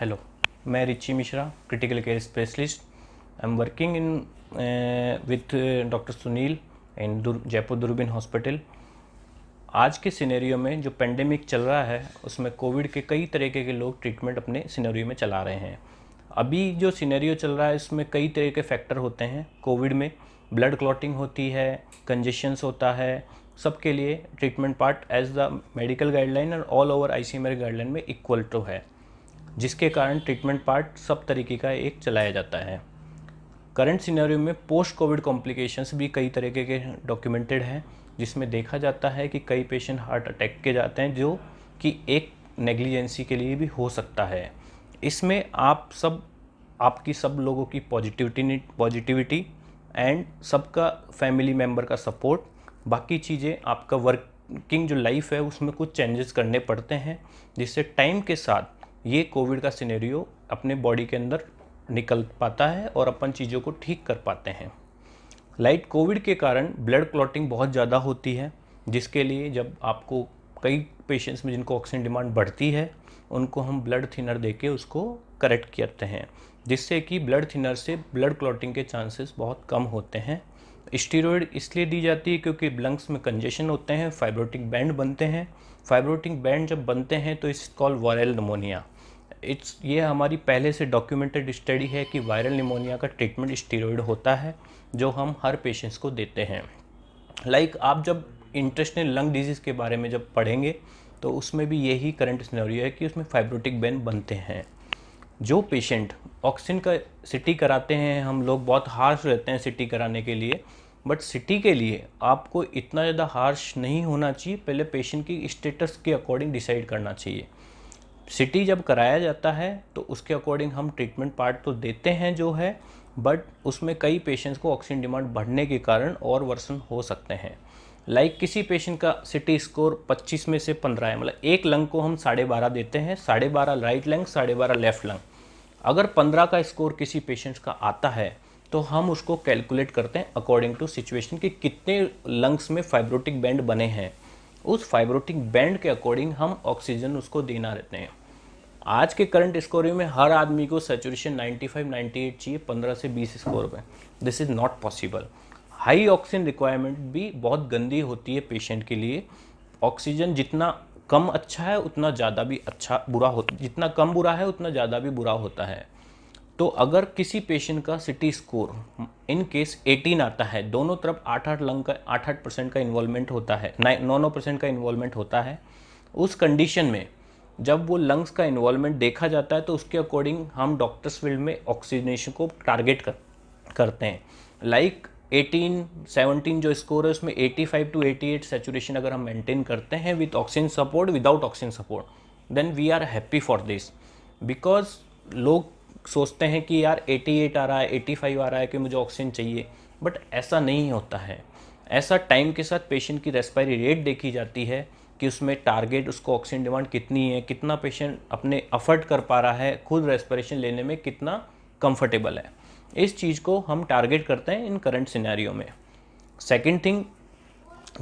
hello मैं Richi Mishra critical care specialist I am working in with doctor Sunil in Jaipur दूरबीन hospital आज के सिनेरियो में जो पेंडेमिक चल रहा है उसमें कोविड के कई तरीके के लोग ट्रीटमेंट अपने सिनेरियो में चला रहे हैं अभी जो सिनेरियो चल रहा है इसमें कई तरह के फैक्टर होते हैं कोविड में ब्लड क्लॉटिंग होती है कंजेशंस होता है सबके लिए treatment part as the medical guideline और ऑल ओवर आई गाइडलाइन में इक्वल टू है जिसके कारण ट्रीटमेंट पार्ट सब तरीके का एक चलाया जाता है करंट सिनेरियो में पोस्ट कोविड कॉम्प्लिकेशंस भी कई तरीके के डॉक्यूमेंटेड हैं जिसमें देखा जाता है कि कई पेशेंट हार्ट अटैक के जाते हैं जो कि एक नेग्लिजेंसी के लिए भी हो सकता है इसमें आप सब आपकी सब लोगों की पॉजिटिविटी पॉजिटिविटी एंड सबका फैमिली मेम्बर का सपोर्ट बाकी चीज़ें आपका वर्किंग जो लाइफ है उसमें कुछ चेंजेस करने पड़ते हैं जिससे टाइम के साथ ये कोविड का सिनेरियो अपने बॉडी के अंदर निकल पाता है और अपन चीज़ों को ठीक कर पाते हैं लाइट कोविड के कारण ब्लड क्लॉटिंग बहुत ज़्यादा होती है जिसके लिए जब आपको कई पेशेंट्स में जिनको ऑक्सीजन डिमांड बढ़ती है उनको हम ब्लड थिनर दे के उसको करेक्ट करते हैं जिससे कि ब्लड थिनर से ब्लड क्लॉटिंग के चांसेस बहुत कम होते हैं स्टीरोइड इसलिए दी जाती है क्योंकि लंग्स में कंजेशन होते हैं फाइब्रोटिक बैंड बनते हैं फाइब्रोटिक बैंड जब बनते हैं तो इस कॉल वायरल नमोनिया इट्स ये हमारी पहले से डॉक्यूमेंटेड स्टडी है कि वायरल निमोनिया का ट्रीटमेंट स्टीरोइड होता है जो हम हर पेशेंट्स को देते हैं लाइक like, आप जब इंटरेस्ट लंग डिजीज़ के बारे में जब पढ़ेंगे तो उसमें भी यही करंट सिनेरियो है कि उसमें फाइब्रोटिक बैन बनते हैं जो पेशेंट ऑक्सीजन का सिटी कराते हैं हम लोग बहुत हार्श रहते हैं सिटी कराने के लिए बट सिटी के लिए आपको इतना ज़्यादा हार्श नहीं होना चाहिए पहले पेशेंट की स्टेटस के अकॉर्डिंग डिसाइड करना चाहिए सिटी जब कराया जाता है तो उसके अकॉर्डिंग हम ट्रीटमेंट पार्ट तो देते हैं जो है बट उसमें कई पेशेंट्स को ऑक्सीजन डिमांड बढ़ने के कारण और वर्सन हो सकते हैं लाइक like किसी पेशेंट का सिटी स्कोर 25 में से 15 है मतलब एक लंग को हम साढ़े बारह देते हैं साढ़े बारह राइट लंग साढ़े बारह लेफ्ट लंग अगर 15 का स्कोर किसी पेशेंट्स का आता है तो हम उसको कैलकुलेट करते हैं अकॉर्डिंग टू सिचुएशन कि कितने लंग्स में फाइब्रोटिक बैंड बने हैं उस फाइब्रोटिक बैंड के अकॉर्डिंग हम ऑक्सीजन उसको देना रहते हैं आज के करंट स्कोरिंग में हर आदमी को सेचुरेशन 95 98 चाहिए 15 से 20 स्कोर पे this is not possible high oxygen requirement भी बहुत गंदी होती है पेशेंट के लिए ऑक्सीजन जितना कम अच्छा है उतना ज़्यादा भी अच्छा बुरा हो जितना कम बुरा है उतना ज़्यादा भी बुरा होता है तो अगर किसी पेशेंट का सिटी स्कोर इन केस 18 आता है दोनों तरफ आठ आठ लंग का आठ आठ परसेंट का इन्वॉल्वमेंट होता है नौ नौ परसेंट का इन्वॉल्वमेंट होता है उस कंडीशन में जब वो लंग्स का इन्वॉल्वमेंट देखा जाता है तो उसके अकॉर्डिंग हम डॉक्टर्स फील्ड में ऑक्सीजनेशन को टारगेट कर करते हैं लाइक एटीन सेवनटीन जो स्कोर है उसमें eighty five to eighty eight saturation अगर हम मेंटेन करते हैं with oxygen support without oxygen support then we are happy for this because लोग सोचते हैं कि यार एटी एट आ रहा है एटी फाइव आ रहा है कि मुझे ऑक्सीजन चाहिए बट ऐसा नहीं होता है ऐसा टाइम के साथ पेशेंट की रेस्पायरी रेट देखी जाती है कि उसमें टारगेट उसको ऑक्सीजन डिमांड कितनी है कितना पेशेंट अपने अफर्ट कर पा रहा है खुद रेस्पिरेशन लेने में कितना कंफर्टेबल है इस चीज़ को हम टारगेट करते हैं इन करंट सिनेरियो में सेकंड थिंग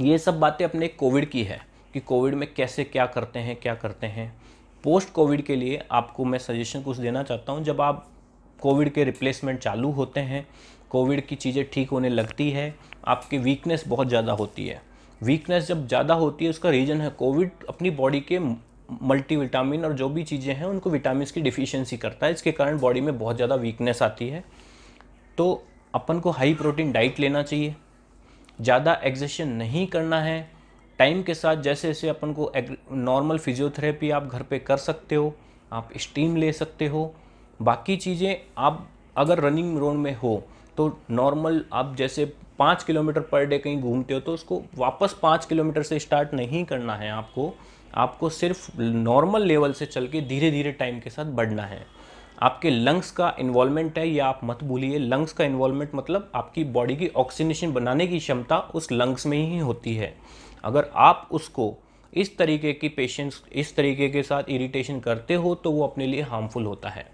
ये सब बातें अपने कोविड की है कि कोविड में कैसे क्या करते हैं क्या करते हैं पोस्ट कोविड के लिए आपको मैं सजेशन कुछ देना चाहता हूँ जब आप कोविड के रिप्लेसमेंट चालू होते हैं कोविड की चीज़ें ठीक होने लगती है आपकी वीकनेस बहुत ज़्यादा होती है वीकनेस जब ज़्यादा होती है उसका रीज़न है कोविड अपनी बॉडी के मल्टी विटामिन और जो भी चीज़ें हैं उनको विटामिन की डिफिशियंसी करता है इसके कारण बॉडी में बहुत ज़्यादा वीकनेस आती है तो अपन को हाई प्रोटीन डाइट लेना चाहिए ज़्यादा एग्जेशन नहीं करना है टाइम के साथ जैसे जैसे अपन को नॉर्मल फिजियोथेरेपी आप घर पे कर सकते हो आप स्टीम ले सकते हो बाकी चीज़ें आप अगर रनिंग रोड में हो तो नॉर्मल आप जैसे पाँच किलोमीटर पर डे कहीं घूमते हो तो उसको वापस पाँच किलोमीटर से स्टार्ट नहीं करना है आपको आपको सिर्फ नॉर्मल लेवल से चल के धीरे धीरे टाइम के साथ बढ़ना है आपके लंग्स का इन्वॉल्वमेंट है या आप मत भूलिए लंग्स का इन्वॉल्वमेंट मतलब आपकी बॉडी की ऑक्सीजनेशन बनाने की क्षमता उस लंग्स में ही होती है अगर आप उसको इस तरीके की पेशेंट्स इस तरीके के साथ इरिटेशन करते हो तो वो अपने लिए हार्मफुल होता है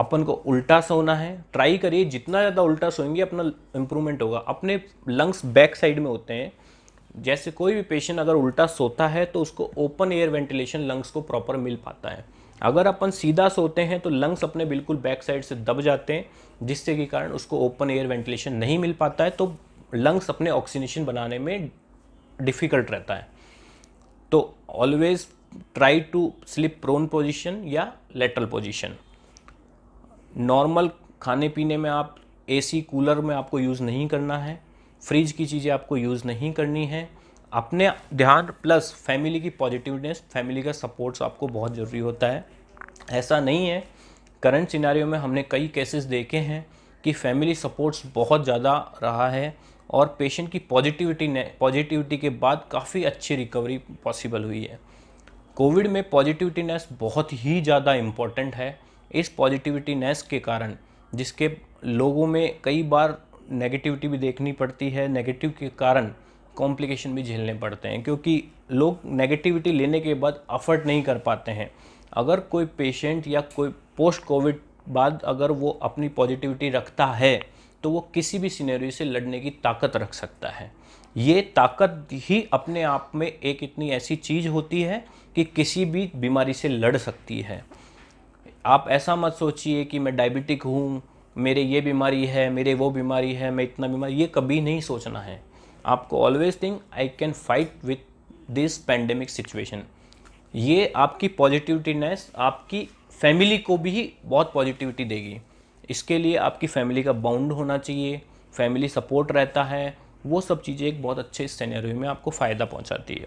अपन को उल्टा सोना है ट्राई करिए जितना ज़्यादा उल्टा सोएंगे अपना इम्प्रूवमेंट होगा अपने लंग्स बैक साइड में होते हैं जैसे कोई भी पेशेंट अगर उल्टा सोता है तो उसको ओपन एयर वेंटिलेशन लंग्स को प्रॉपर मिल पाता है अगर अपन सीधा सोते हैं तो लंग्स अपने बिल्कुल बैक साइड से दब जाते हैं जिससे के कारण उसको ओपन एयर वेंटिलेशन नहीं मिल पाता है तो लंग्स अपने ऑक्सीजन बनाने में डिफ़िकल्ट रहता है तो always try to sleep prone position या लेटरल पोजिशन नॉर्मल खाने पीने में आप एसी कूलर में आपको यूज़ नहीं करना है फ्रिज की चीज़ें आपको यूज़ नहीं करनी है अपने ध्यान प्लस फैमिली की पॉजिटिवनेस फैमिली का सपोर्ट्स तो आपको बहुत ज़रूरी होता है ऐसा नहीं है करंट सिनारियों में हमने कई केसेस देखे हैं कि फैमिली सपोर्ट्स बहुत ज़्यादा रहा है और पेशेंट की पॉजिटिविटी ने पॉजिटिविटी के बाद काफ़ी अच्छी रिकवरी पॉसिबल हुई है कोविड में पॉजिटिविटीनेस बहुत ही ज़्यादा इम्पॉर्टेंट है इस पॉजिटिविटीनेस के कारण जिसके लोगों में कई बार नेगेटिविटी भी देखनी पड़ती है नेगेटिव के कारण कॉम्प्लिकेशन भी झेलने पड़ते हैं क्योंकि लोग नेगेटिविटी लेने के बाद अफर्ट नहीं कर पाते हैं अगर कोई पेशेंट या कोई पोस्ट कोविड बाद अगर वो अपनी पॉजिटिविटी रखता है तो वो किसी भी सिनेरियो से लड़ने की ताकत रख सकता है ये ताकत ही अपने आप में एक इतनी ऐसी चीज़ होती है कि किसी भी बीमारी से लड़ सकती है आप ऐसा मत सोचिए कि मैं डायबिटिक हूँ मेरे ये बीमारी है मेरे वो बीमारी है मैं इतना बीमारी ये कभी नहीं सोचना है आपको always think I can fight with this pandemic situation ये आपकी पॉजिटिविटीनेस आपकी फैमिली को भी बहुत पॉजिटिविटी देगी इसके लिए आपकी फैमिली का बाउंड होना चाहिए फैमिली सपोर्ट रहता है वो सब चीज़ें एक बहुत अच्छे सैनरी में आपको फ़ायदा पहुंचाती है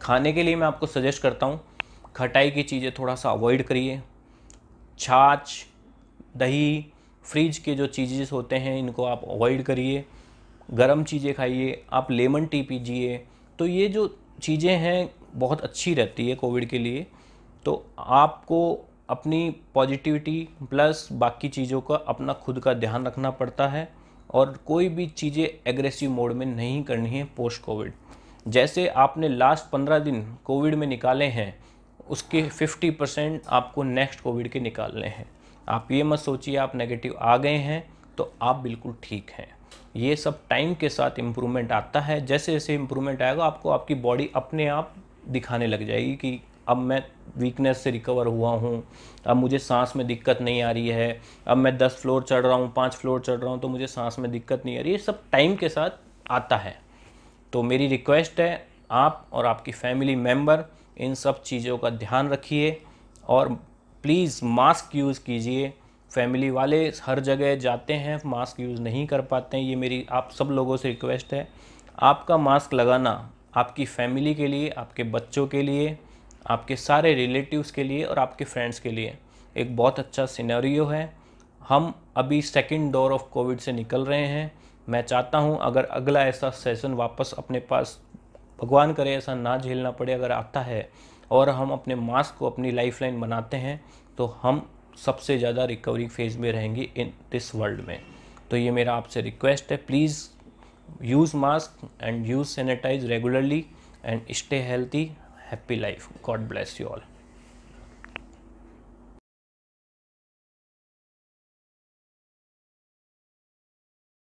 खाने के लिए मैं आपको सजेस्ट करता हूँ खटाई की चीज़ें थोड़ा सा अवॉइड करिए छाछ दही फ्रिज के जो चीज़ेस होते हैं इनको आप अवॉइड करिए गर्म चीज़ें खाइए आप लेमन टी पीजिए तो ये जो चीज़ें हैं बहुत अच्छी रहती है कोविड के लिए तो आपको अपनी पॉजिटिविटी प्लस बाकी चीज़ों का अपना खुद का ध्यान रखना पड़ता है और कोई भी चीज़ें एग्रेसिव मोड में नहीं करनी है पोस्ट कोविड जैसे आपने लास्ट पंद्रह दिन कोविड में निकाले हैं उसके 50 परसेंट आपको नेक्स्ट कोविड के निकालने हैं आप ये मत सोचिए आप नेगेटिव आ गए हैं तो आप बिल्कुल ठीक हैं ये सब टाइम के साथ इम्प्रूवमेंट आता है जैसे जैसे इम्प्रूवमेंट आएगा आपको आपकी बॉडी अपने आप दिखाने लग जाएगी कि अब मैं वीकनेस से रिकवर हुआ हूँ अब मुझे सांस में दिक्कत नहीं आ रही है अब मैं दस फ्लोर चढ़ रहा हूँ पाँच फ्लोर चढ़ रहा हूँ तो मुझे सांस में दिक्कत नहीं आ रही ये सब टाइम के साथ आता है तो मेरी रिक्वेस्ट है आप और आपकी फैमिली मेम्बर इन सब चीज़ों का ध्यान रखिए और प्लीज़ मास्क यूज़ कीजिए फैमिली वाले हर जगह जाते हैं मास्क यूज़ नहीं कर पाते हैं ये मेरी आप सब लोगों से रिक्वेस्ट है आपका मास्क लगाना आपकी फैमिली के लिए आपके बच्चों के लिए आपके सारे रिलेटिव्स के लिए और आपके फ्रेंड्स के लिए एक बहुत अच्छा सिनेरियो है हम अभी सेकंड डोर ऑफ कोविड से निकल रहे हैं मैं चाहता हूं अगर अगला ऐसा सेशन वापस अपने पास भगवान करे ऐसा ना झेलना पड़े अगर आता है और हम अपने मास्क को अपनी लाइफ लाइन बनाते हैं तो हम सबसे ज़्यादा रिकवरी फेज़ में रहेंगे इन दिस वर्ल्ड में तो ये मेरा आपसे रिक्वेस्ट है please use mask and use sanitize regularly and stay healthy happy life god bless you all